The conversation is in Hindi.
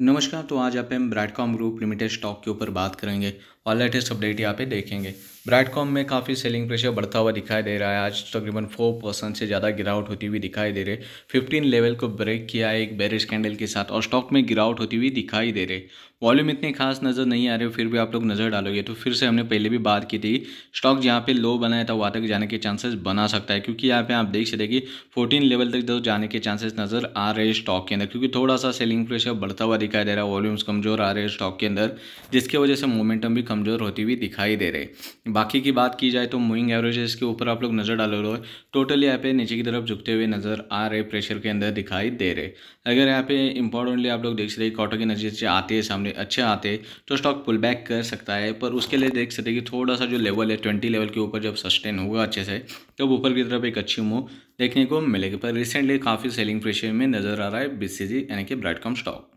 नमस्कार तो आज आप हम ब्राइटकॉम ग्रुप लिमिटेड स्टॉक के ऊपर बात करेंगे और लेटेस्ट अपडेट यहाँ पे देखेंगे ब्राइटकॉम में काफ़ी सेलिंग प्रेशर बढ़ता हुआ दिखाई दे रहा है आज तकरीबन फोर परसेंट से ज़्यादा गिरावट होती हुई दिखाई दे रही फिफ्टीन लेवल को ब्रेक किया है एक बेरिश कैंडल के साथ और स्टॉक में गिरावट होती हुई दिखाई दे रही वॉल्यूम इतने खास नज़र नहीं आ रहे फिर भी आप लोग नज़र डालोगे तो फिर से हमने पहले भी बात की थी स्टॉक जहाँ पे लो बनाया था वहाँ तक जाने के चांसेस बना सकता है क्योंकि यहाँ पे आप देख सकते कि फोर्टीन लेवल तक तो जाने के चांसेस नज़र आ रहे स्टॉक के अंदर क्योंकि थोड़ा सा सेलिंग प्रेशर बढ़ता हुआ दिखाई दे रहा है वॉल्यूम्स कमज़ोर आ रहे हैं स्टॉक के अंदर जिसकी वजह से मोमेंटम भी कमज़ोर होती हुई दिखाई दे रही बाकी की बात की जाए तो मूविंग एवरेजेस के ऊपर आप लोग नज़र डाल रहे टोटल यहाँ पे नीचे की तरफ झुकते हुए नज़र आ रहे प्रेशर के अंदर दिखाई दे रहे अगर यहाँ पे इंपॉर्टेंटली आप लोग देख रहे कॉटो के नज़र से आते सामने अच्छे आते तो स्टॉक पुल बैक कर सकता है पर उसके लिए देख सकते कि थोड़ा सा जो लेवल है ट्वेंटी लेवल के ऊपर जब सस्टेन होगा अच्छे से तब ऊपर की तरफ एक अच्छी मूव देखने को मिलेगी पर रिसेंटली काफ़ी सेलिंग प्रेशर में नज़र आ रहा है बी यानी कि ब्राइटकॉम स्टॉक